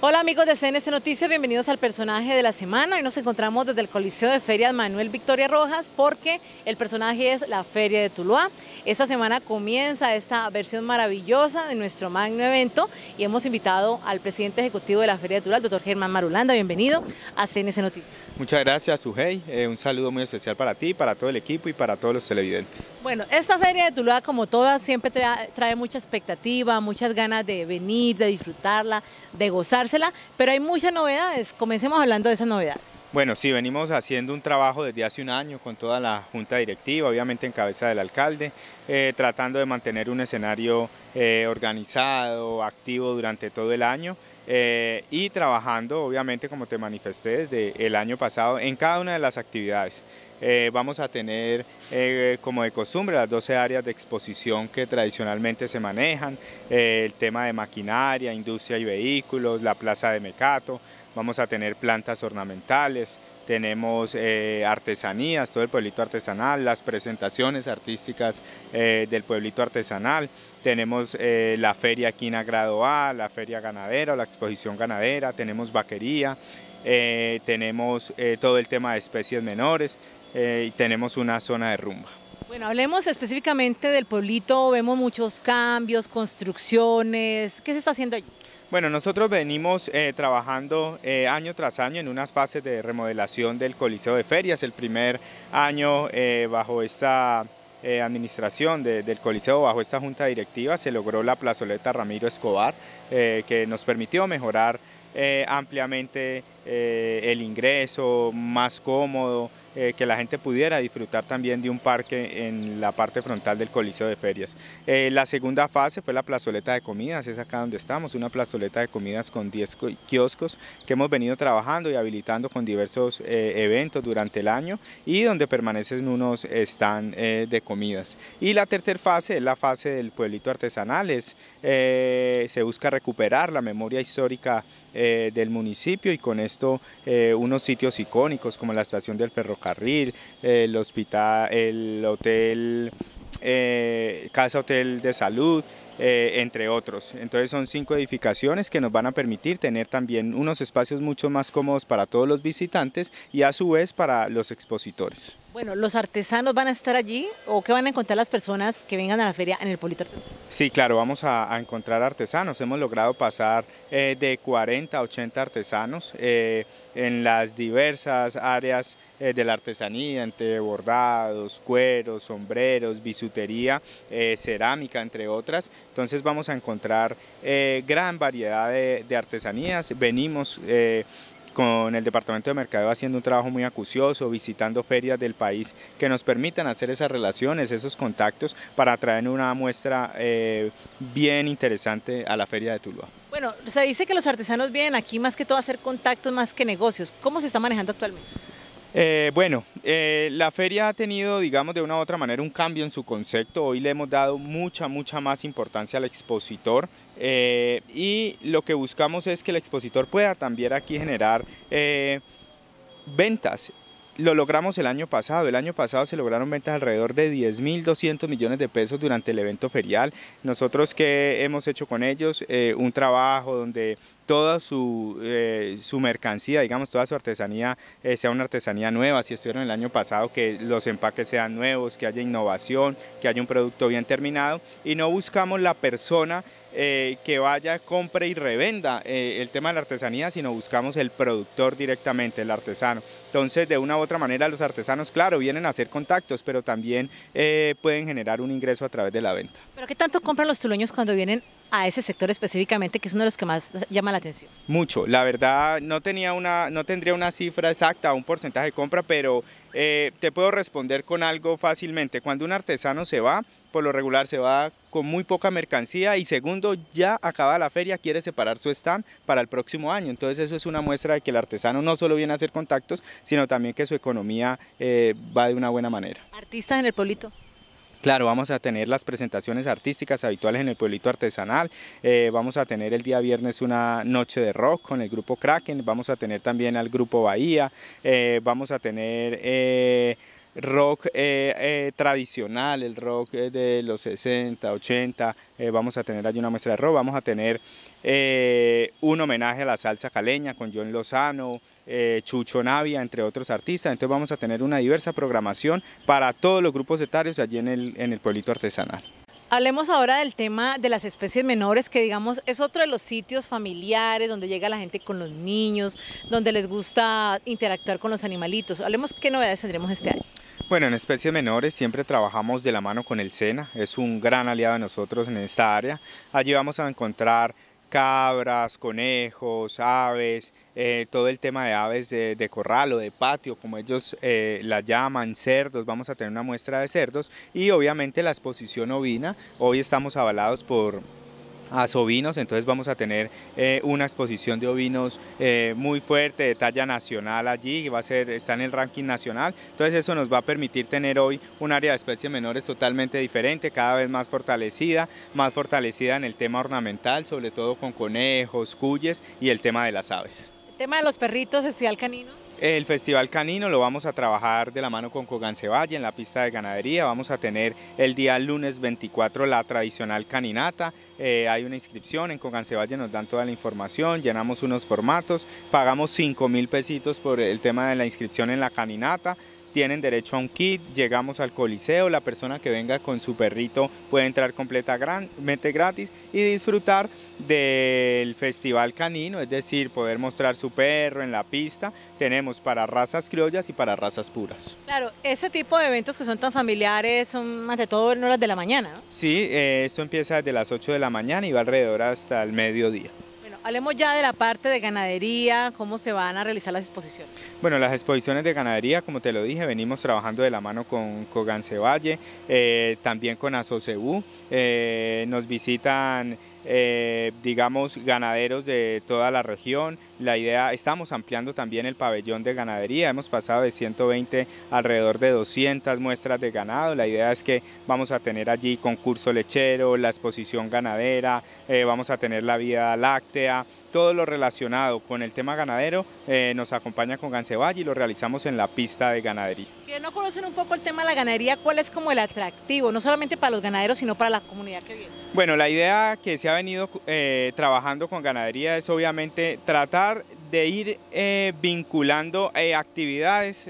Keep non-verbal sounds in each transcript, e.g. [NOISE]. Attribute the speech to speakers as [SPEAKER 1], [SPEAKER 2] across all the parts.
[SPEAKER 1] Hola amigos de CNS Noticias, bienvenidos al personaje de la semana. Hoy nos encontramos desde el Coliseo de Ferias Manuel Victoria Rojas porque el personaje es la Feria de Tuluá. Esta semana comienza esta versión maravillosa de nuestro magno evento y hemos invitado al presidente ejecutivo de la Feria de Tuluá, el doctor Germán Marulanda, bienvenido a CNS Noticias.
[SPEAKER 2] Muchas gracias, Sujei. Eh, un saludo muy especial para ti, para todo el equipo y para todos los televidentes.
[SPEAKER 1] Bueno, esta feria de Tuluá, como todas, siempre trae, trae mucha expectativa, muchas ganas de venir, de disfrutarla, de gozársela, pero hay muchas novedades. Comencemos hablando de esa novedad.
[SPEAKER 2] Bueno, sí, venimos haciendo un trabajo desde hace un año con toda la junta directiva, obviamente en cabeza del alcalde, eh, tratando de mantener un escenario eh, organizado, activo durante todo el año eh, y trabajando, obviamente, como te manifesté desde el año pasado, en cada una de las actividades. vamos a tener como de costumbre las 12 áreas de exposición que tradicionalmente se manejan, el tema de maquinaria, industria y vehículos, la plaza de Mecato, vamos a tener plantas ornamentales, tenemos eh, artesanías, todo el pueblito artesanal, las presentaciones artísticas eh, del pueblito artesanal, tenemos eh, la feria Quina Grado A, la feria ganadera, la exposición ganadera, tenemos vaquería, tenemos todo el tema de especies menores y tenemos una zona de rumba.
[SPEAKER 1] Bueno, hablemos específicamente del pueblito, vemos muchos cambios, construcciones, ¿qué se está haciendo allí?
[SPEAKER 2] Bueno, nosotros venimos eh, trabajando eh, año tras año en unas fases de remodelación del Coliseo de Ferias. El primer año eh, bajo esta administración del Coliseo, bajo esta junta directiva, se logró la plazoleta Ramiro Escobar, que nos permitió mejorar ampliamente el ingreso, más cómodo, eh, que la gente pudiera disfrutar también de un parque en la parte frontal del Coliseo de Ferias. Eh, la segunda fase fue la plazoleta de comidas, es acá donde estamos, una plazoleta de comidas con 10 kioscos que hemos venido trabajando y habilitando con diversos eh, eventos durante el año y donde permanecen unos stand de comidas. Y la tercera fase es la fase del pueblito artesanales. se busca recuperar la memoria histórica eh, del municipio y con esto eh, unos sitios icónicos como la estación del ferrocarril, el hospital, el hotel, eh, casa hotel de salud, entre otros. Entonces son cinco edificaciones que nos van a permitir tener también unos espacios mucho más cómodos para todos los visitantes y a su vez para los expositores.
[SPEAKER 1] Bueno, ¿los artesanos van a estar allí o qué van a encontrar las personas que vengan a la feria en
[SPEAKER 2] el Polito Artesano? Sí, claro, vamos a, encontrar artesanos. Hemos logrado pasar eh, de 40 a 80 artesanos eh, en las diversas áreas eh, de la artesanía, entre bordados, cueros, sombreros, bisutería, cerámica, entre otras. Entonces vamos a encontrar gran variedad de, de artesanías. Venimos con el Departamento de mercado haciendo un trabajo muy acucioso, visitando ferias del país que nos permitan hacer esas relaciones, esos contactos para traer una muestra eh, bien interesante a la feria de Tuluá.
[SPEAKER 1] Bueno, se dice que los artesanos vienen aquí más que todo a hacer contactos más que negocios. ¿Cómo se está manejando actualmente?
[SPEAKER 2] Eh, bueno, eh, la feria ha tenido, digamos, de una u otra manera un cambio en su concepto. Hoy le hemos dado mucha, mucha más importancia al expositor eh, y lo que buscamos es que el expositor pueda también aquí generar ventas lo logramos el año pasado. El año pasado se lograron ventas alrededor de 10.200 millones de pesos durante el evento ferial. Nosotros que hemos hecho con ellos eh, un trabajo donde toda su, eh, su, mercancía, digamos, toda su artesanía eh, sea una artesanía nueva, si estuvieron el año pasado, que los empaques sean nuevos, que haya innovación, que haya un producto bien terminado y no buscamos la persona eh, que vaya, compre y revenda eh, el tema de la artesanía, sino buscamos el productor directamente, el artesano. Entonces, de una u otra manera, los artesanos, claro, vienen a hacer contactos, pero también eh, pueden generar un ingreso a través de la venta.
[SPEAKER 1] ¿Pero qué tanto compran los tuloños cuando vienen a ese sector específicamente, que es uno de los que más llama la atención?
[SPEAKER 2] Mucho, la verdad no, tenía una, no tendría una cifra exacta, un porcentaje de compra, pero te puedo responder con algo fácilmente. Cuando un artesano se va, por lo regular se va con muy poca mercancía y segundo, ya acaba la feria, quiere separar su stand para el próximo año. Entonces eso es una muestra de que el artesano no solo viene a hacer contactos, sino también que su economía eh, va de una buena manera.
[SPEAKER 1] ¿Artistas en el pueblito?
[SPEAKER 2] Claro, vamos a tener las presentaciones artísticas habituales en el pueblito artesanal, eh, vamos a tener el día viernes una noche de rock con el grupo Kraken, vamos a tener también al grupo Bahía, eh, vamos a tener rock eh, eh, tradicional, el rock eh, de los 60, 80, vamos a tener allí una muestra de rock, vamos a tener un homenaje a la salsa caleña con John Lozano, Chucho Navia, entre otros artistas, entonces vamos a tener una diversa programación para todos los grupos etarios allí en el, en el pueblito artesanal.
[SPEAKER 1] Hablemos ahora del tema de las especies menores, que digamos es otro de los sitios familiares donde llega la gente con los niños, donde les gusta interactuar con los animalitos. Hablemos qué novedades tendremos este año.
[SPEAKER 2] Bueno, en especies menores siempre trabajamos de la mano con el SENA, es un gran aliado de nosotros en esta área. Allí vamos a encontrar cabras, conejos, aves, eh, todo el tema de aves de, corral o de patio, como ellos eh, la llaman, cerdos, vamos a tener una muestra de cerdos y obviamente la exposición ovina, hoy estamos avalados por, ovinos, entonces vamos a tener eh, una exposición de ovinos eh, muy fuerte, de talla nacional allí, va a ser, está en el ranking nacional, entonces eso nos va a permitir tener hoy un área de especies menores totalmente diferente, cada vez más fortalecida, más fortalecida en el tema ornamental, sobre todo con conejos, cuyes y el tema de las aves.
[SPEAKER 1] ¿El tema de los perritos, festival canino?
[SPEAKER 2] El Festival Canino lo vamos a trabajar de la mano con Cogansevalle en la pista de ganadería. Vamos a tener el día lunes 24 la tradicional caninata. Eh, hay una inscripción en Cogansevalle, nos dan toda la información, llenamos unos formatos, pagamos 5 mil pesitos por el tema de la inscripción en la caninata tienen derecho a un kit, llegamos al coliseo, la persona que venga con su perrito puede entrar completamente gratis y disfrutar del festival canino, es decir, poder mostrar su perro en la pista. Tenemos para razas criollas y para razas puras.
[SPEAKER 1] Claro, ese tipo de eventos que son tan familiares son más de todo en horas de la mañana.
[SPEAKER 2] Sí, eh, esto empieza desde las 8 de la mañana y va alrededor hasta el mediodía
[SPEAKER 1] hablemos ya de la parte de ganadería, cómo se van a realizar las exposiciones.
[SPEAKER 2] Bueno, las exposiciones de ganadería, como te lo dije, venimos trabajando de la mano con Cogance Valle, eh, también con Asocebu, eh, nos visitan eh, digamos, ganaderos de toda la región. La idea, estamos ampliando también el pabellón de ganadería, hemos pasado de 120 alrededor de 200 muestras de ganado. La idea es que vamos a tener allí concurso lechero, la exposición ganadera, eh, vamos a tener la vida láctea, todo lo relacionado con el tema ganadero eh, nos acompaña con Gancevalle y lo realizamos en la pista de ganadería.
[SPEAKER 1] Que no conocen un poco el tema de la ganadería, ¿cuál es como el atractivo, no solamente para los ganaderos, sino para la comunidad que viene?
[SPEAKER 2] Bueno, la idea que se ha venido eh, trabajando con ganadería es obviamente tratar de ir eh, vinculando actividades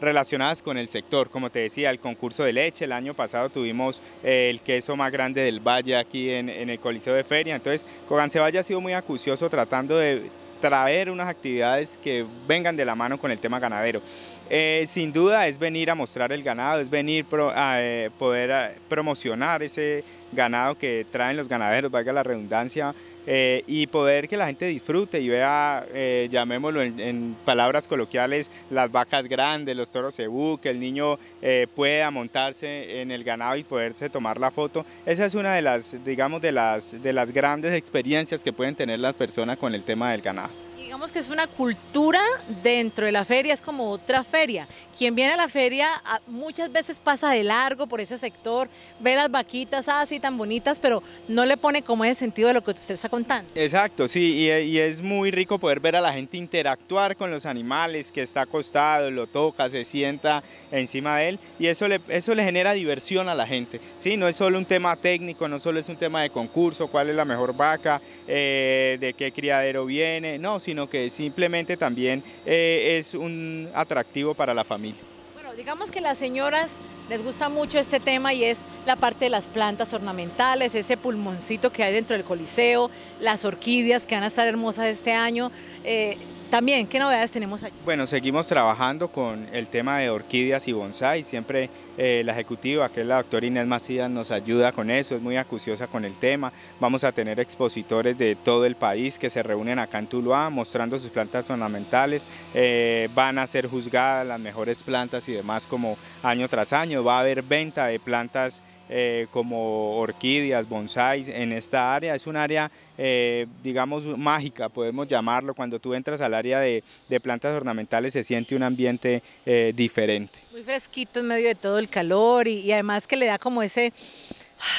[SPEAKER 2] relacionadas con el sector. Como te decía, el concurso de leche, el año pasado tuvimos eh, el queso más grande del valle aquí en, el Coliseo de Feria. Entonces, Cogancevalle ha sido muy acucioso tratando de traer unas actividades que vengan de la mano con el tema ganadero. Eh, sin duda es venir a mostrar el ganado, es venir a eh, poder promocionar ese ganado que traen los ganaderos, valga la redundancia, eh, y poder que la gente disfrute y vea, eh, llamémoslo en, palabras coloquiales, las vacas grandes, los toros cebú, que el niño eh, pueda montarse en el ganado y poderse tomar la foto. Esa es una de las, digamos, de las, de las grandes experiencias que pueden tener las personas con el tema del ganado.
[SPEAKER 1] Digamos que es una cultura dentro de la feria, es como otra feria. Quien viene a la feria ah, muchas veces pasa de largo por ese sector, ve las vaquitas así ah, tan bonitas, pero no le pone como ese sentido de lo que usted está contando.
[SPEAKER 2] Exacto, sí, y, es muy rico poder ver a la gente interactuar con los animales, que está acostado, lo toca, se sienta encima de él, y eso le, eso le genera diversión a la gente. Sí, no es solo un tema técnico, no solo es un tema de concurso, cuál es la mejor vaca, eh, de qué criadero viene, no, sino que simplemente también eh, es un atractivo para la familia.
[SPEAKER 1] Bueno, digamos que las señoras les gusta mucho este tema y es la parte de las plantas ornamentales, ese pulmoncito que hay dentro del coliseo, las orquídeas que van a estar hermosas este año. Eh, también, ¿qué novedades tenemos allí?
[SPEAKER 2] Bueno, seguimos trabajando con el tema de orquídeas y bonsai. Siempre eh, la ejecutiva, que es la doctora Inés Macías, nos ayuda con eso, es muy acuciosa con el tema. Vamos a tener expositores de todo el país que se reúnen acá en Tuluá mostrando sus plantas ornamentales. Eh, van a ser juzgadas las mejores plantas y demás como año tras año. Va a haber venta de plantas eh, como orquídeas, bonsáis en esta área. Es un área, eh, digamos, mágica, podemos llamarlo. Cuando tú entras al área de, de plantas ornamentales se siente un ambiente eh, diferente.
[SPEAKER 1] Muy fresquito en medio de todo el calor y, y además que le da como ese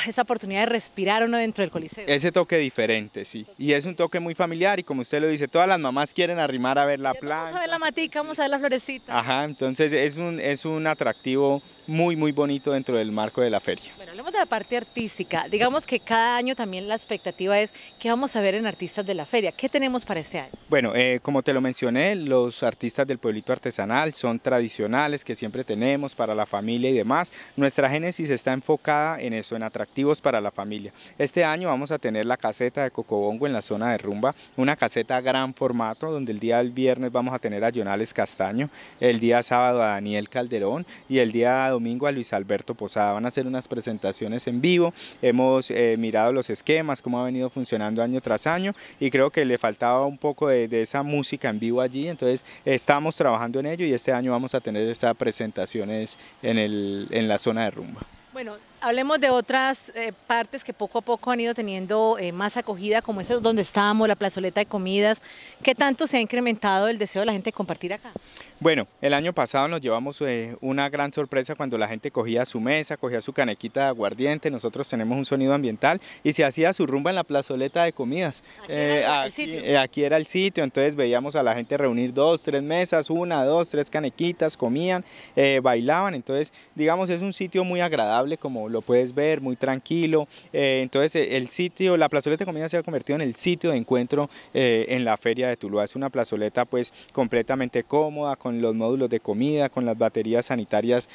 [SPEAKER 1] esa oportunidad de respirar uno dentro del coliseo.
[SPEAKER 2] Ese toque diferente, sí. Y es un toque muy familiar y como usted lo dice, todas las mamás quieren arrimar a ver la planta. Vamos
[SPEAKER 1] a ver la matica, vamos a ver la florecita.
[SPEAKER 2] Ajá, entonces es un, es un atractivo muy, muy bonito dentro del marco de la feria. Bueno,
[SPEAKER 1] hablemos de la parte artística. Digamos que cada año también la expectativa es qué vamos a ver en Artistas de la Feria. ¿Qué tenemos para este año?
[SPEAKER 2] Bueno, eh, como te lo mencioné, los artistas del pueblito artesanal son tradicionales que siempre tenemos para la familia y demás. Nuestra génesis está enfocada en eso, en atractivos para la familia. Este año vamos a tener la caseta de Cocobongo en la zona de Rumba, una caseta gran formato donde el día del viernes vamos a tener a Jonales Castaño, el día sábado a Daniel Calderón y el día domingo domingo a Luis Alberto Posada. Van a hacer unas presentaciones en vivo, hemos eh, mirado los esquemas, cómo ha venido funcionando año tras año y creo que le faltaba un poco de, esa música en vivo allí, entonces estamos trabajando en ello y este año vamos a tener esas presentaciones en, el, en la zona de rumba.
[SPEAKER 1] Bueno, Hablemos de otras eh, partes que poco a poco han ido teniendo eh, más acogida, como es donde estábamos, la plazoleta de comidas. ¿Qué tanto se ha incrementado el deseo de la gente de compartir acá?
[SPEAKER 2] Bueno, el año pasado nos llevamos eh, una gran sorpresa cuando la gente cogía su mesa, cogía su canequita de aguardiente, nosotros tenemos un sonido ambiental y se hacía su rumba en la plazoleta de comidas. Aquí era, el sitio. aquí era el sitio, entonces veíamos a la gente reunir dos, tres mesas, una, dos, tres canequitas, comían, bailaban, entonces digamos es un sitio muy agradable como lo puedes ver, muy tranquilo. Eh, entonces eh, el sitio, la plazoleta de comida se ha convertido en el sitio de encuentro eh, en la feria de Tuluá. Es una plazoleta pues completamente cómoda, con los módulos de comida, con las baterías sanitarias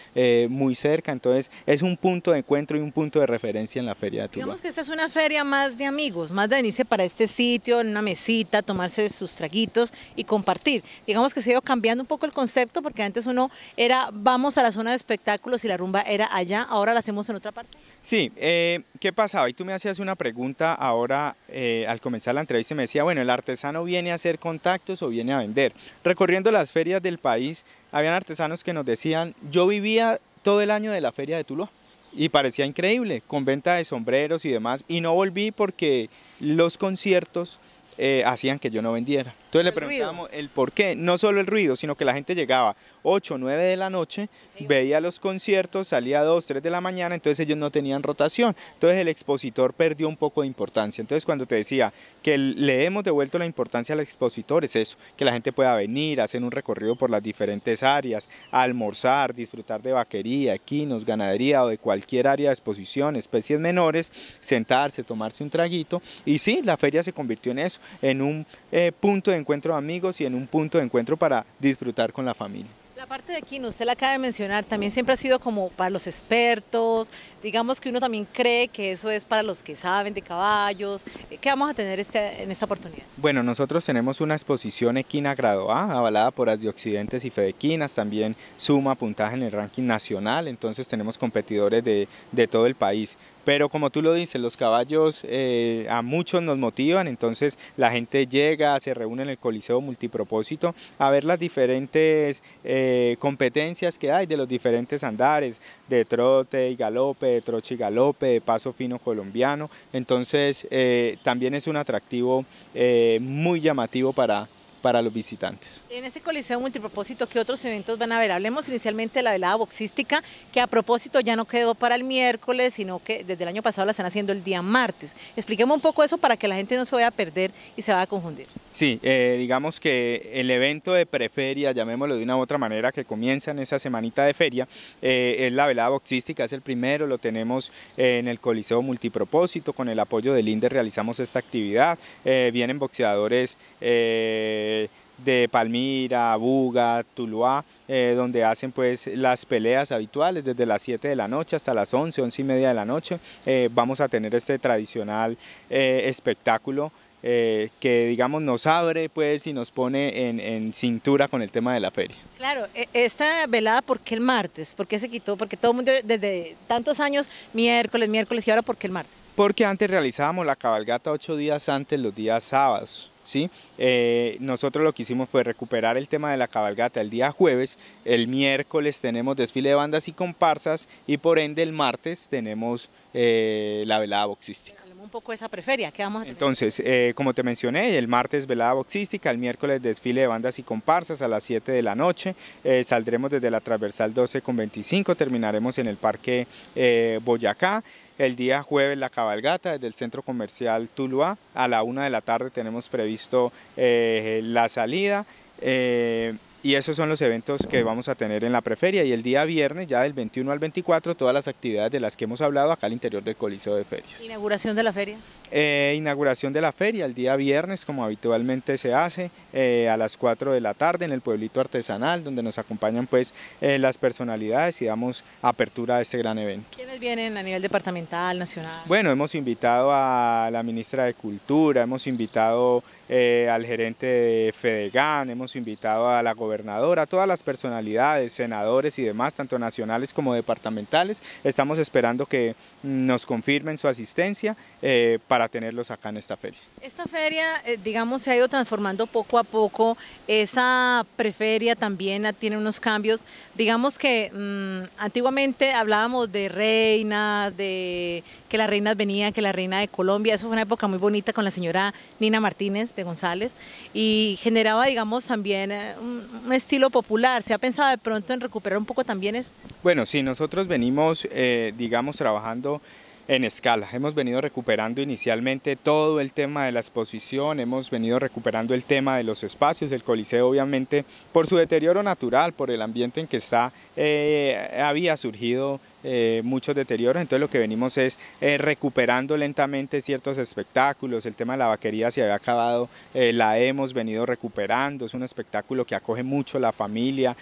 [SPEAKER 2] muy cerca. Entonces es un punto de encuentro y un punto de referencia en la feria de Tuluá. Digamos que
[SPEAKER 1] esta es una feria más de amigos, más de venirse para este sitio, en una mesita, tomarse sus traguitos y compartir. Digamos que se ha ido cambiando un poco el concepto porque antes uno era vamos a la zona de espectáculos y la rumba era allá, ahora la hacemos en otro parte?
[SPEAKER 2] Sí, eh, ¿qué pasaba? Y tú me hacías una pregunta ahora eh, al comenzar la entrevista, me decía, bueno, el artesano viene a hacer contactos o viene a vender. Recorriendo las ferias del país, habían artesanos que nos decían, yo vivía todo el año de la feria de Tuluá y parecía increíble, con venta de sombreros y demás, y no volví porque los conciertos eh, hacían que yo no vendiera. Entonces le preguntábamos el por qué, no solo el ruido, sino que la gente llegaba 8, 9 de la noche, veía los conciertos, salía 2, 3 de la mañana, entonces ellos no tenían rotación. Entonces el expositor perdió un poco de importancia. Entonces cuando te decía que le hemos devuelto la importancia al expositor, es eso, que la gente pueda venir, hacer un recorrido por las diferentes áreas, almorzar, disfrutar de vaquería, quinos, ganadería o de cualquier área de exposición, especies menores, sentarse, tomarse un traguito. Y sí, la feria se convirtió en eso en un eh, punto de encuentro de amigos y en un punto de encuentro para disfrutar con la familia.
[SPEAKER 1] La parte de equino usted la acaba de mencionar, también siempre ha sido como para los expertos, digamos que uno también cree que eso es para los que saben de caballos. Eh, ¿Qué vamos a tener este, en esta oportunidad?
[SPEAKER 2] Bueno, nosotros tenemos una exposición equina grado A, avalada por las de Occidentes y Fedequinas, también suma puntaje en el ranking nacional, entonces tenemos competidores de todo el país. Pero como tú lo dices, los caballos eh, a muchos nos motivan, entonces la gente llega, se reúne en el Coliseo Multipropósito a ver las diferentes eh, competencias que hay de los diferentes andares, de trote y galope, de troche y galope, de paso fino colombiano. Entonces eh, también es un atractivo muy llamativo para para los visitantes.
[SPEAKER 1] En este Coliseo Multipropósito, ¿qué otros eventos van a haber? Hablemos inicialmente de la velada boxística, que a propósito ya no quedó para el miércoles, sino que desde el año pasado la están haciendo el día martes. Expliquemos un poco eso para que la gente no se vaya a perder y se vaya a confundir.
[SPEAKER 2] Sí, eh, digamos que el evento de preferia, llamémoslo de una u otra manera, que comienza en esa semanita de feria, eh, es la velada boxística, es el primero, lo tenemos eh, en el Coliseo Multipropósito, con el apoyo del INDE realizamos esta actividad, vienen boxeadores de Palmira, Buga, Tuluá, eh, donde hacen pues las peleas habituales desde las 7 de la noche hasta las 11, 11 y media de la noche. Eh, vamos a tener este tradicional eh, espectáculo que digamos nos abre pues y nos pone en, en, cintura con el tema de la feria.
[SPEAKER 1] Claro, e, esta velada, ¿por qué el martes? ¿Por qué se quitó? Porque todo el mundo desde tantos años, miércoles, miércoles y ahora, ¿por qué el martes?
[SPEAKER 2] Porque antes realizábamos la cabalgata ocho días antes, los días sábados. ¿sí? Eh, nosotros lo que hicimos fue recuperar el tema de la cabalgata el día jueves, el miércoles tenemos desfile de bandas y comparsas y por ende el martes tenemos eh, la velada boxística
[SPEAKER 1] un poco esa preferia que vamos a
[SPEAKER 2] Entonces, eh, como te mencioné, el martes velada boxística, el miércoles desfile de bandas y comparsas a las 7 de la noche, eh, saldremos desde la transversal 12 con 25, terminaremos en el Parque eh, Boyacá. El día jueves la cabalgata desde el centro comercial Tuluá. A la 1 de la tarde tenemos previsto la salida. Y esos son los eventos que vamos a tener en la preferia y el día viernes, ya del 21 al 24, todas las actividades de las que hemos hablado acá al interior del Coliseo de Ferias.
[SPEAKER 1] ¿Inauguración de la feria?
[SPEAKER 2] Eh, inauguración de la feria el día viernes, como habitualmente se hace, eh, a las 4 de la tarde en el pueblito artesanal, donde nos acompañan pues eh, las personalidades y damos apertura a este gran evento.
[SPEAKER 1] ¿Quiénes vienen a nivel departamental, nacional?
[SPEAKER 2] Bueno, hemos invitado a la ministra de Cultura, hemos invitado al gerente de Fedegan, hemos invitado a la gobernadora, a todas las personalidades, senadores y demás, tanto nacionales como departamentales. Estamos esperando que mm, nos confirmen su asistencia para tenerlos acá en esta feria.
[SPEAKER 1] Esta feria, eh, digamos, se ha ido transformando poco a poco, esa preferia también tiene unos cambios, digamos que mm, antiguamente hablábamos de reinas, de que las reinas venían, que la reina de Colombia, eso fue una época muy bonita con la señora Nina Martínez de González y generaba, digamos, también eh, un, estilo popular, ¿se ha pensado de pronto en recuperar un poco
[SPEAKER 2] también eso? Bueno, sí, nosotros venimos, eh, digamos, trabajando en escala. Hemos venido recuperando inicialmente todo el tema de la exposición, hemos venido recuperando el tema de los espacios, el Coliseo obviamente por su deterioro natural, por el ambiente en que está, eh, había surgido eh, muchos deterioros, entonces lo que venimos es eh, recuperando lentamente ciertos espectáculos, el tema de la vaquería se había acabado, eh, la hemos venido recuperando, es un espectáculo que acoge mucho la familia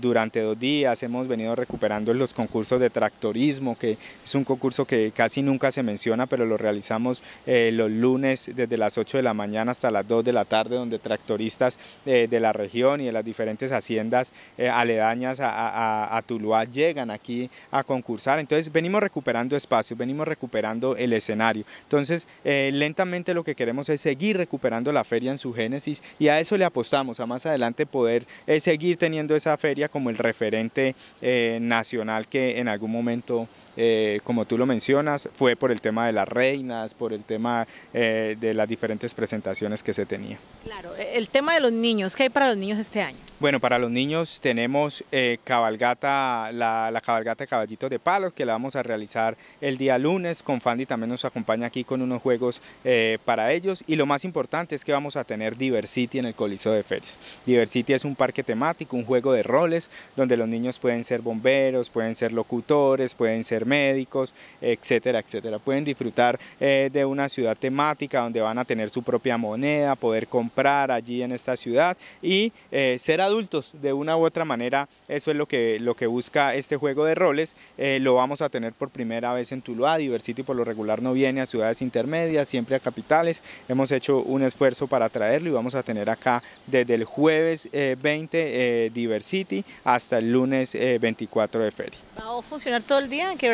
[SPEAKER 2] durante dos días, hemos venido recuperando los concursos de tractorismo, que es un concurso que casi nunca se menciona, pero lo realizamos los lunes desde las 8 de la mañana hasta las 2 de la tarde, donde tractoristas de la región y de las diferentes haciendas aledañas a, Tuluá llegan aquí concursar. Entonces venimos recuperando espacios, venimos recuperando el escenario. Entonces eh, lentamente lo que queremos es seguir recuperando la feria en su génesis y a eso le apostamos, a más adelante poder eh, seguir teniendo esa feria como el referente eh, nacional que en algún momento... Eh, como tú lo mencionas, fue por el tema de las reinas, por el tema eh, de las diferentes presentaciones que se tenía.
[SPEAKER 1] Claro, e, el tema de los niños, ¿qué hay para los niños este año?
[SPEAKER 2] Bueno, para los niños tenemos eh, cabalgata, la, cabalgata de caballitos de palos que la vamos a realizar el día lunes con Fandi también nos acompaña aquí con unos juegos para ellos y lo más importante es que vamos a tener Diversity en el Coliseo de Félix. Diversity es un parque temático, un juego de roles donde los niños pueden ser bomberos, pueden ser locutores, pueden ser médicos, etcétera, etcétera. Pueden disfrutar eh, de una ciudad temática donde van a tener su propia moneda, poder comprar allí en esta ciudad y eh, ser adultos de una u otra manera. Eso es lo que, lo que busca este juego de roles. Eh, lo vamos a tener por primera vez en Tuluá. Diversity por lo regular no viene a ciudades intermedias, siempre a capitales. Hemos hecho un esfuerzo para traerlo y vamos a tener acá desde el jueves 20 Diversity hasta el lunes 24 de feria.
[SPEAKER 1] ¿Va a funcionar todo el día? ¿Qué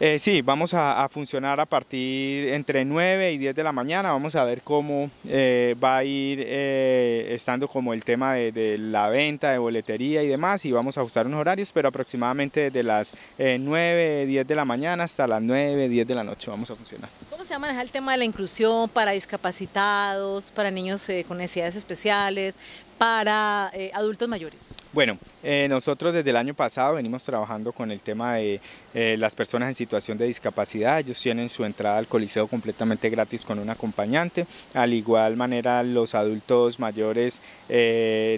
[SPEAKER 2] eh, sí, vamos a, funcionar a partir entre 9 y 10 de la mañana. Vamos a ver cómo eh, va a ir eh, estando como el tema de, la venta, de boletería y demás. Y vamos a ajustar unos horarios, pero aproximadamente de las 9, 10 de la mañana hasta las 9, 10 de la noche vamos a funcionar.
[SPEAKER 1] ¿Cómo se va a el tema de la inclusión para discapacitados, para niños con necesidades especiales, para eh, adultos mayores?
[SPEAKER 2] Bueno, eh, nosotros desde el año pasado venimos trabajando con el tema de eh, las personas en situación de discapacidad. Ellos tienen su entrada al coliseo completamente gratis con un acompañante. Al igual manera, los adultos mayores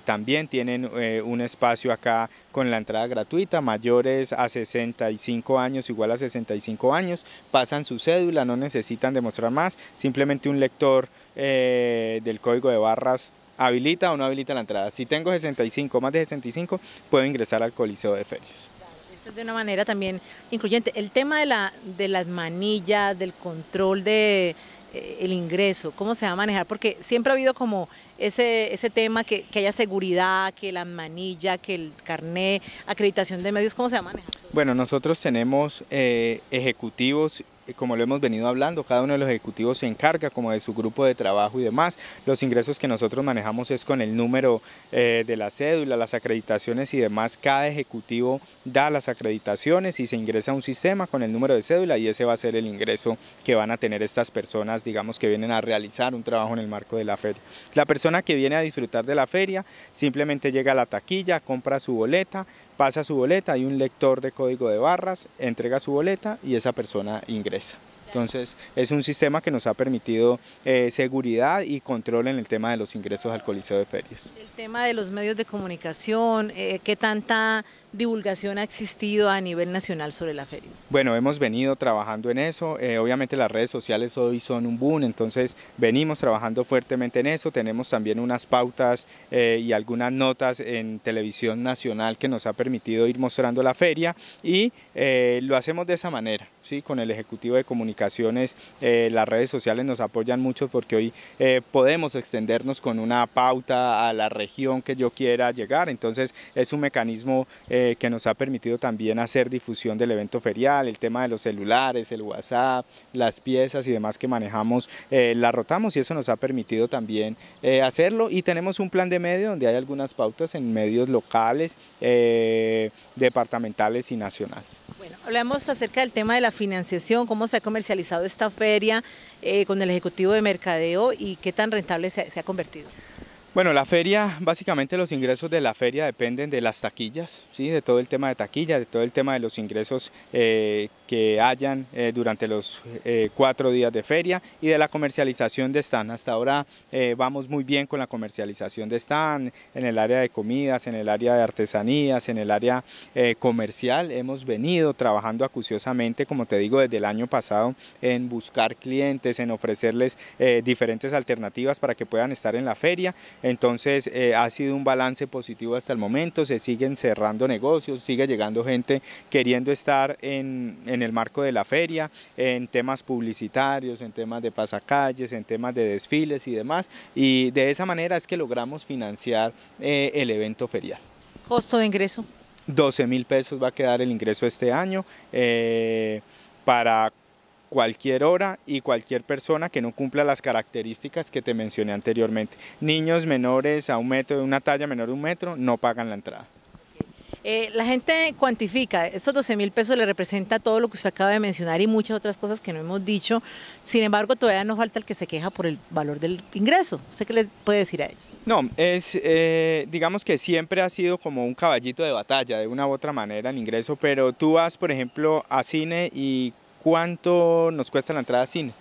[SPEAKER 2] también tienen un espacio acá con la entrada gratuita. Mayores a 65 años, igual a 65 años, pasan su cédula, no necesitan demostrar más. Simplemente un lector del código de barras habilita o no habilita la entrada. Si tengo 65, más de 65, puedo ingresar al Coliseo de Félix.
[SPEAKER 1] Eso es de una manera también incluyente. El tema de, la, de las manillas, del control de eh, el ingreso, cómo se va a manejar, porque siempre ha habido como ese, ese tema que, haya seguridad, que la manilla, que el carné, acreditación de medios, ¿cómo se va a manejar?
[SPEAKER 2] Bueno, nosotros tenemos eh, ejecutivos eh, como lo hemos venido hablando, cada uno de los ejecutivos se encarga como de su grupo de trabajo y demás. Los ingresos que nosotros manejamos es con el número eh, de la cédula, las acreditaciones y demás. Cada ejecutivo da las acreditaciones y se ingresa a un sistema con el número de cédula y ese va a ser el ingreso que van a tener estas personas, digamos, que vienen a realizar un trabajo en el marco de la feria. La persona que viene a disfrutar de la feria simplemente llega a la taquilla, compra su boleta, pasa su boleta, hay un lector de código de barras, entrega su boleta y esa persona ingresa. Entonces es un sistema que nos ha permitido eh, seguridad y control en el tema de los ingresos al Coliseo de Ferias. El
[SPEAKER 1] tema de los medios de comunicación, eh, ¿qué tanta divulgación ha existido a nivel nacional sobre la feria?
[SPEAKER 2] Bueno, hemos venido trabajando en eso, eh, obviamente las redes sociales hoy son un boom, entonces venimos trabajando fuertemente en eso, tenemos también unas pautas y algunas notas en televisión nacional que nos ha permitido ir mostrando la feria y lo hacemos de esa manera, ¿sí? con el Ejecutivo de Comunicación eh, las redes sociales nos apoyan mucho porque hoy eh, podemos extendernos con una pauta a la región que yo quiera llegar. Entonces es un mecanismo eh, que nos ha permitido también hacer difusión del evento ferial, el tema de los celulares, el WhatsApp, las piezas y demás que manejamos, la rotamos y eso nos ha permitido también hacerlo. Y tenemos un plan de medio donde hay algunas pautas en medios locales, departamentales y nacionales.
[SPEAKER 1] Bueno, hablamos acerca del tema de la financiación, cómo se ha comercializado esta feria eh, con el Ejecutivo de Mercadeo y qué tan rentable se, ha convertido.
[SPEAKER 2] Bueno, la feria, básicamente los ingresos de la feria dependen de las taquillas, ¿sí? de todo el tema de taquillas, de todo el tema de los ingresos eh, que hayan eh, durante los eh, cuatro días de feria y de la comercialización de stand. Hasta ahora eh, vamos muy bien con la comercialización de stand en el área de comidas, en el área de artesanías, en el área comercial. Hemos venido trabajando acuciosamente, como te digo, desde el año pasado en buscar clientes, en ofrecerles diferentes alternativas para que puedan estar en la feria. Entonces ha sido un balance positivo hasta el momento, se siguen cerrando negocios, sigue llegando gente queriendo estar en en el marco de la feria, en temas publicitarios, en temas de pasacalles, en temas de desfiles y demás. Y de esa manera es que logramos financiar eh, el evento ferial.
[SPEAKER 1] ¿Costo de ingreso?
[SPEAKER 2] 12 mil pesos va a quedar el ingreso este año eh, para cualquier hora y cualquier persona que no cumpla las características que te mencioné anteriormente. Niños menores a un metro, de una talla menor de un metro, no pagan la entrada.
[SPEAKER 1] Eh, la gente cuantifica, estos 12 mil pesos le representa todo lo que usted acaba de mencionar y muchas otras cosas que no hemos dicho. Sin embargo, todavía nos falta el que se queja por el valor del ingreso. ¿Usted qué le puede decir a ellos?
[SPEAKER 2] No, es, eh, digamos que siempre ha sido como un caballito de batalla, de una u otra manera el ingreso, pero tú vas, por ejemplo, a cine y ¿cuánto nos cuesta la entrada a cine?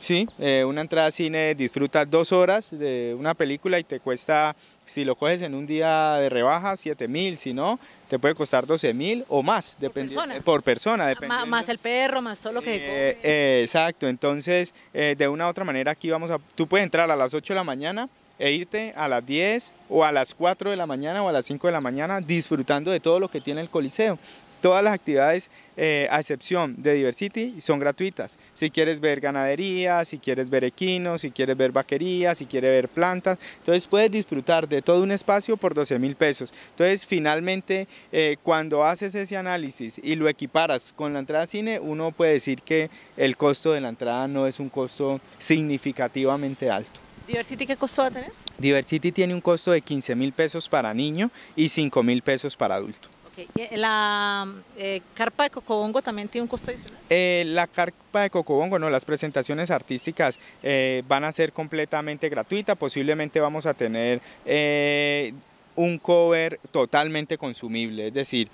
[SPEAKER 2] Sí, eh, una entrada a cine disfrutas dos horas de una película y te cuesta si lo coges en un día de rebaja, 7 mil, si no, te puede costar 12 mil o más, dependiendo eh, por persona. Ah,
[SPEAKER 1] más, el perro, más todo lo que...
[SPEAKER 2] Eh, exacto, entonces eh, de una u otra manera aquí vamos a... Tú puedes entrar a las 8 de la mañana e irte a las 10 o a las 4 de la mañana o a las 5 de la mañana disfrutando de todo lo que tiene el Coliseo. Todas las actividades, eh, a excepción de Diversity, son gratuitas. Si quieres ver ganadería, si quieres ver equinos, si quieres ver vaquería, si quieres ver plantas, entonces puedes disfrutar de todo un espacio por 12 mil pesos. Entonces, finalmente, eh, cuando haces ese análisis y lo equiparas con la entrada al cine, uno puede decir que el costo de la entrada no es un costo significativamente alto.
[SPEAKER 1] ¿Diversity qué costo va a tener?
[SPEAKER 2] Diversity tiene un costo de 15 mil pesos para niño y 5 mil pesos para adulto.
[SPEAKER 1] Eh, ¿La eh, carpa de Cocobongo también tiene un costo adicional?
[SPEAKER 2] Eh, la carpa de Cocobongo, no, las presentaciones artísticas van a ser completamente gratuitas, posiblemente vamos a tener un cover totalmente consumible. Es decir,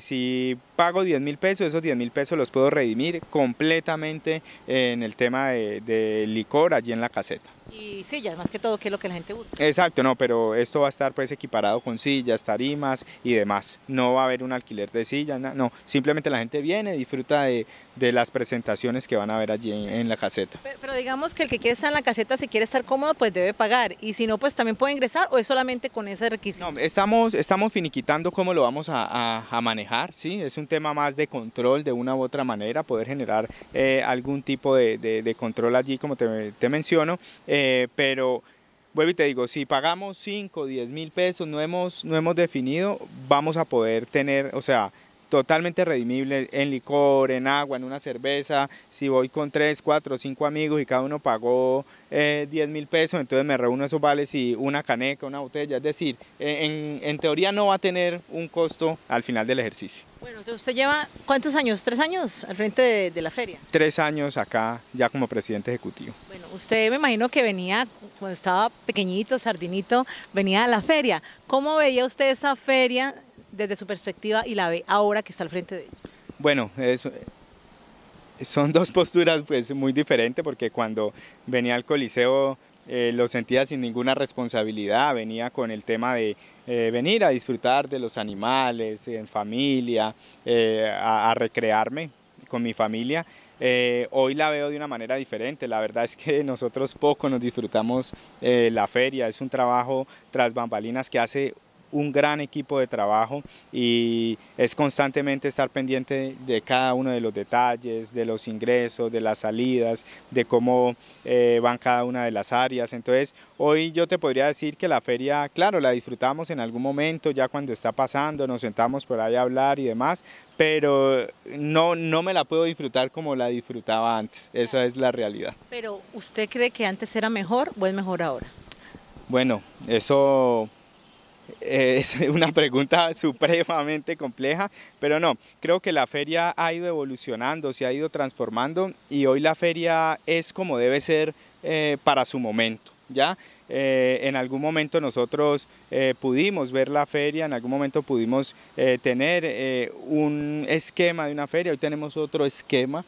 [SPEAKER 2] si pago 10 mil pesos, esos 10 mil pesos los puedo redimir completamente en el tema de licor allí en la caseta.
[SPEAKER 1] Y sillas, más que todo, que es lo que la gente busca.
[SPEAKER 2] Exacto, no, pero esto va a estar pues equiparado con sillas, tarimas y demás. No va a haber un alquiler de sillas, no, simplemente la gente viene, disfruta de, las presentaciones que van a ver allí en, la caseta.
[SPEAKER 1] Pero, digamos que el que quiere estar en la caseta, si quiere estar cómodo, pues debe pagar. Y si no, pues también puede ingresar o es solamente con ese requisito. No,
[SPEAKER 2] estamos, estamos finiquitando cómo lo vamos a, manejar, ¿sí? Es un tema más de control de una u otra manera, poder generar eh, algún tipo de, control allí, como te, menciono. Eh, pero vuelvo y te digo, si pagamos 5, 10 mil pesos, no hemos, no hemos definido, vamos a poder tener, o sea, totalmente redimible en licor, en agua, en una cerveza. Si voy con tres, cuatro, cinco amigos y cada uno pagó 10 eh, mil pesos, entonces me reúno esos vales y una caneca, una botella. Es decir, eh, en, teoría no va a tener un costo al final del ejercicio.
[SPEAKER 1] Bueno, entonces usted lleva cuántos años, tres años al frente de, de, la feria.
[SPEAKER 2] Tres años acá ya como presidente ejecutivo. Bueno,
[SPEAKER 1] usted me imagino que venía, cuando estaba pequeñito, sardinito, venía a la feria. ¿Cómo veía usted esa feria desde su perspectiva y la ve ahora que está al frente de ella?
[SPEAKER 2] Bueno, son dos posturas pues muy diferentes porque cuando venía al Coliseo eh, lo sentía sin ninguna responsabilidad, venía con el tema de eh, venir a disfrutar de los animales, en familia, eh, a, recrearme con mi familia. hoy la veo de una manera diferente, la verdad es que nosotros poco nos disfrutamos la feria, es un trabajo tras bambalinas que hace un gran equipo de trabajo y es constantemente estar pendiente de cada uno de los detalles, de los ingresos, de las salidas, de cómo eh, van cada una de las áreas. Entonces, hoy yo te podría decir que la feria, claro, la disfrutamos en algún momento, ya cuando está pasando, nos sentamos por ahí a hablar y demás, pero no, no me la puedo disfrutar como la disfrutaba antes, esa es la realidad.
[SPEAKER 1] Pero, ¿usted cree que antes era mejor o es mejor ahora?
[SPEAKER 2] Bueno, eso eh, [LAUGHS] es una pregunta supremamente compleja, pero no, creo que la feria ha ido evolucionando, se ha ido transformando y hoy la feria es como debe ser eh, para su momento, ¿ya? Eh, en algún momento nosotros pudimos ver la feria, en algún momento pudimos tener un esquema de una feria, hoy tenemos otro esquema,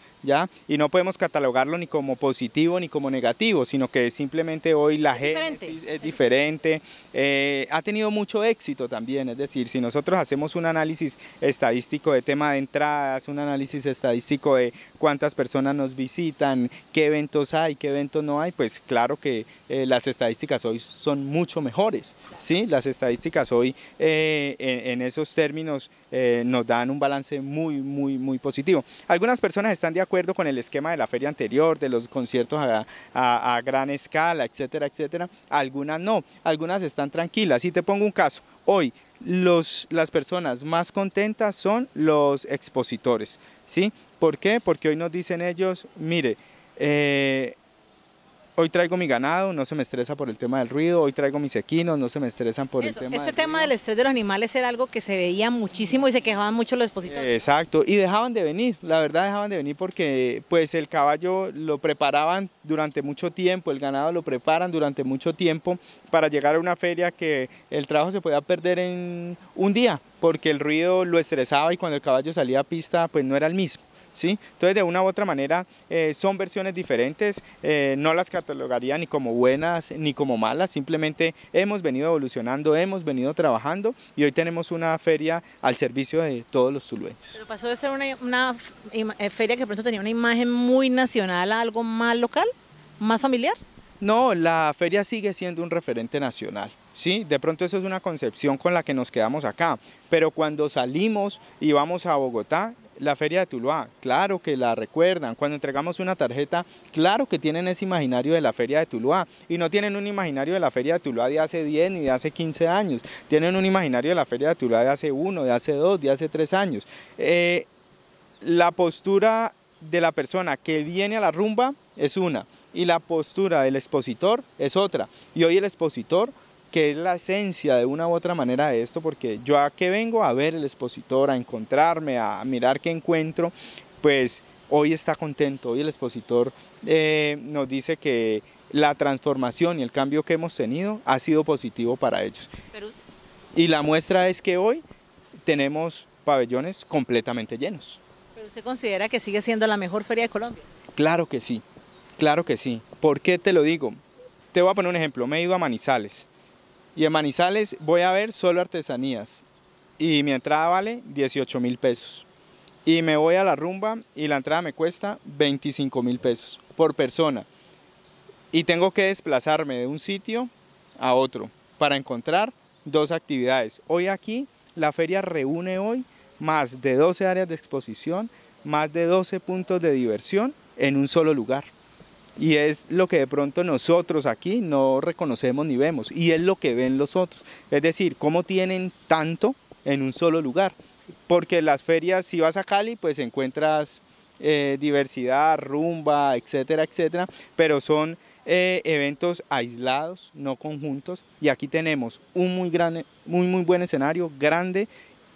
[SPEAKER 2] y no podemos catalogarlo ni como positivo ni como negativo, sino que simplemente hoy la gente es diferente, eh, ha tenido mucho éxito también, es decir, si nosotros hacemos un análisis estadístico de tema de entradas, un análisis estadístico de cuántas personas nos visitan, qué eventos hay, qué eventos no hay, pues claro que eh, las estadísticas hoy son mucho mejores. ¿sí? Las estadísticas hoy eh, en, esos términos eh, nos dan un balance muy, muy, muy positivo. Algunas personas están de acuerdo con el esquema de la feria anterior, de los conciertos a, gran escala, etcétera, etcétera. Algunas no, algunas están tranquilas. Y te pongo un caso, hoy los, las personas más contentas son los expositores, ¿sí? ¿Por qué? Porque hoy nos dicen ellos, mire, hoy traigo mi ganado, no se me estresa por el tema del ruido, hoy traigo mis equinos, no se me estresan por el tema Este
[SPEAKER 1] tema del estrés de los animales era algo que se veía muchísimo y se quejaban mucho los
[SPEAKER 2] expositores. Exacto, y dejaban de venir, la verdad dejaban de venir porque pues el caballo lo preparaban durante mucho tiempo, el ganado lo preparan durante mucho tiempo para llegar a una feria que el trabajo se podía perder en un día porque el ruido lo estresaba y cuando el caballo salía a pista pues no era el mismo. Entonces, de una u otra manera, eh, son versiones diferentes, eh, no las catalogaría ni como buenas ni como malas, simplemente hemos venido evolucionando, hemos venido trabajando y hoy tenemos una feria al servicio de todos los tulueños. Pero
[SPEAKER 1] pasó de ser una, eh, feria que pronto tenía una imagen muy nacional a algo más local, más familiar.
[SPEAKER 2] No, la feria sigue siendo un referente nacional, ¿sí? De pronto eso es una concepción con la que nos quedamos acá, pero cuando salimos y vamos a Bogotá, la feria de Tuluá, claro que la recuerdan. Cuando entregamos una tarjeta, claro que tienen ese imaginario de la feria de Tuluá. Y no tienen un imaginario de la feria de Tuluá de hace 10 ni de hace 15 años. Tienen un imaginario de la feria de Tuluá de hace 1, de hace 2, de hace 3 años. Eh, la postura de la persona que viene a la rumba es una y la postura del expositor es otra. Y hoy el expositor que es la esencia de una u otra manera de esto, porque yo a qué vengo a ver el expositor, a encontrarme, a mirar qué encuentro, pues hoy está contento, hoy el expositor eh, nos dice que la transformación y el cambio que hemos tenido ha sido positivo para ellos. Y la muestra es que hoy tenemos pabellones completamente llenos.
[SPEAKER 1] ¿Pero usted considera que sigue siendo la mejor feria de Colombia?
[SPEAKER 2] Claro que sí, claro que sí. ¿Por qué te lo digo? Te voy a poner un ejemplo. Me he ido a Manizales y en Manizales voy a ver solo artesanías. Y mi entrada vale 18 mil pesos. Y me voy a la rumba y la entrada me cuesta 25 mil pesos por persona. Y tengo que desplazarme de un sitio a otro para encontrar dos actividades. Hoy aquí la feria reúne hoy más de 12 áreas de exposición, más de 12 puntos de diversión en un solo lugar. Y es lo que de pronto nosotros aquí no reconocemos ni vemos, y es lo que ven los otros. Es decir, cómo tienen tanto en un solo lugar. Porque las ferias, si vas a Cali, pues encuentras eh, diversidad, rumba, etcétera, etcétera, pero son eh, eventos aislados, no conjuntos, y aquí tenemos un muy, grande, muy, muy buen escenario, grande,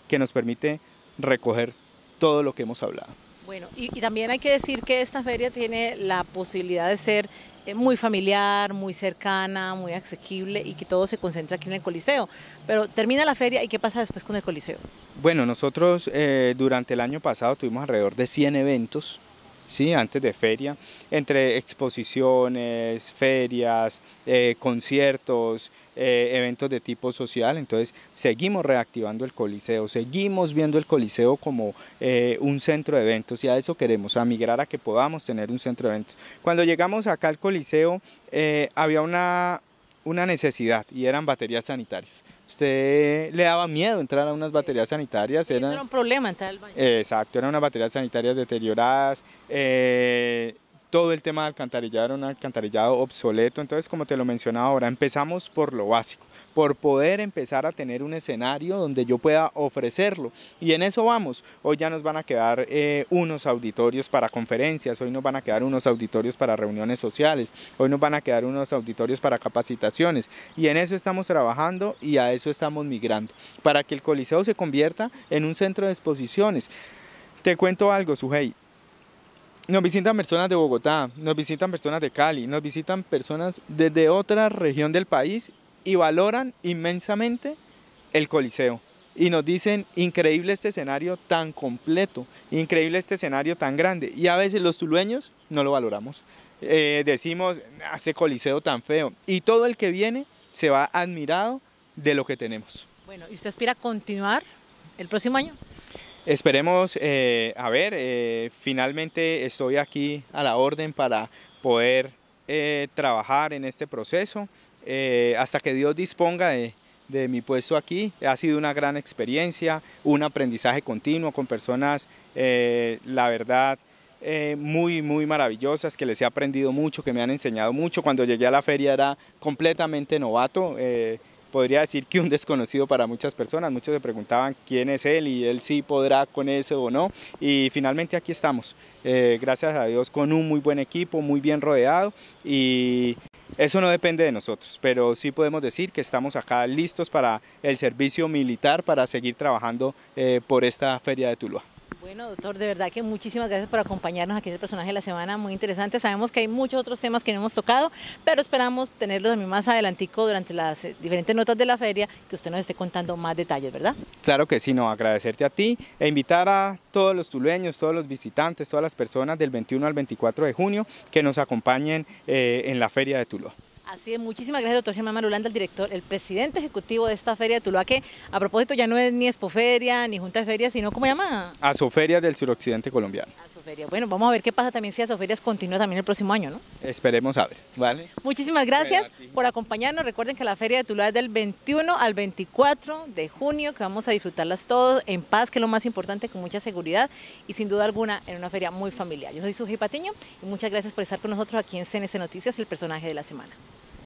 [SPEAKER 2] que nos permite recoger todo lo que hemos hablado.
[SPEAKER 1] Bueno, y, también hay que decir que esta feria tiene la posibilidad de ser eh, muy familiar, muy cercana, muy asequible y que todo se concentra aquí en el Coliseo. Pero termina la feria y ¿qué pasa después con el Coliseo?
[SPEAKER 2] Bueno, nosotros eh, durante el año pasado tuvimos alrededor de 100 eventos sí, antes de feria, entre exposiciones, ferias, eh, conciertos, eh, eventos de tipo social. Entonces, seguimos reactivando el Coliseo, seguimos viendo el Coliseo como eh, un centro de eventos y a eso queremos, a migrar a que podamos tener un centro de eventos. Cuando llegamos acá al Coliseo, había una, una necesidad y eran baterías sanitarias. Usted le daba miedo entrar a unas baterías sanitarias. eso era
[SPEAKER 1] un problema entrar
[SPEAKER 2] al baño. Exacto, eran unas baterías sanitarias deterioradas. Eh, todo el tema de alcantarillado era un alcantarillado obsoleto. Entonces, como te lo mencionaba ahora, empezamos por lo básico, por poder empezar a tener un escenario donde yo pueda ofrecerlo. Y en eso vamos. Hoy ya nos van a quedar eh, unos auditorios para conferencias, hoy nos van a quedar unos auditorios para reuniones sociales, hoy nos van a quedar unos auditorios para capacitaciones. Y en eso estamos trabajando y a eso estamos migrando, para que el Coliseo se convierta en un centro de exposiciones. Te cuento algo, Sujei nos visitan personas de Bogotá, nos visitan personas de Cali, nos visitan personas desde otra región del país y valoran inmensamente el Coliseo. Y nos dicen, increíble este escenario tan completo, increíble este escenario tan grande. Y a veces los tulueños no lo valoramos. Eh, decimos, hace Coliseo tan feo. Y todo el que viene se va admirado de lo que tenemos.
[SPEAKER 1] Bueno, ¿y usted aspira a continuar el próximo año?
[SPEAKER 2] Esperemos, eh, a ver, eh, finalmente estoy aquí a la orden para poder eh, trabajar en este proceso hasta que Dios disponga de, mi puesto aquí. Ha sido una gran experiencia, un aprendizaje continuo con personas, la verdad, muy, muy maravillosas, que les he aprendido mucho, que me han enseñado mucho. Cuando llegué a la feria era completamente novato podría decir que un desconocido para muchas personas. Muchos se preguntaban quién es él y él sí podrá con eso o no. Y finalmente aquí estamos, eh, gracias a Dios, con un muy buen equipo, muy bien rodeado y eso no depende de nosotros, pero sí podemos decir que estamos acá listos para el servicio militar, para seguir trabajando eh, por esta feria de Tuluá.
[SPEAKER 1] Bueno, doctor, de verdad que muchísimas gracias por acompañarnos aquí en el personaje de la semana, muy interesante. Sabemos que hay muchos otros temas que no hemos tocado, pero esperamos tenerlos más adelantico durante las eh, diferentes notas de la feria, que usted nos esté contando más detalles, ¿verdad?
[SPEAKER 2] Claro que sí, no, agradecerte a ti e invitar a todos los tuleños, todos los visitantes, todas las personas del 21 al 24 de junio que nos acompañen eh, en la feria de Tuluá.
[SPEAKER 1] Así es, muchísimas gracias, doctor Germán Marulanda, el director, el presidente ejecutivo de esta feria de Tuluá, que a propósito ya no es ni Expoferia, ni Junta de Ferias, sino ¿cómo llama?
[SPEAKER 2] Asoferias del suroccidente colombiano.
[SPEAKER 1] Asoferia. Bueno, vamos a ver qué pasa también si Asoferias continúa también el próximo año,
[SPEAKER 2] ¿no? Esperemos a ver, ¿vale? Muchísimas gracias
[SPEAKER 1] por acompañarnos. Recuerden que la feria de Tuluá es del 21 al 24 de junio, que vamos a disfrutarlas todos en paz, que es lo más importante, con mucha seguridad y sin duda alguna en una feria muy familiar. Yo soy Suji Patiño y muchas gracias por estar con nosotros aquí en CNC Noticias, el personaje de la semana.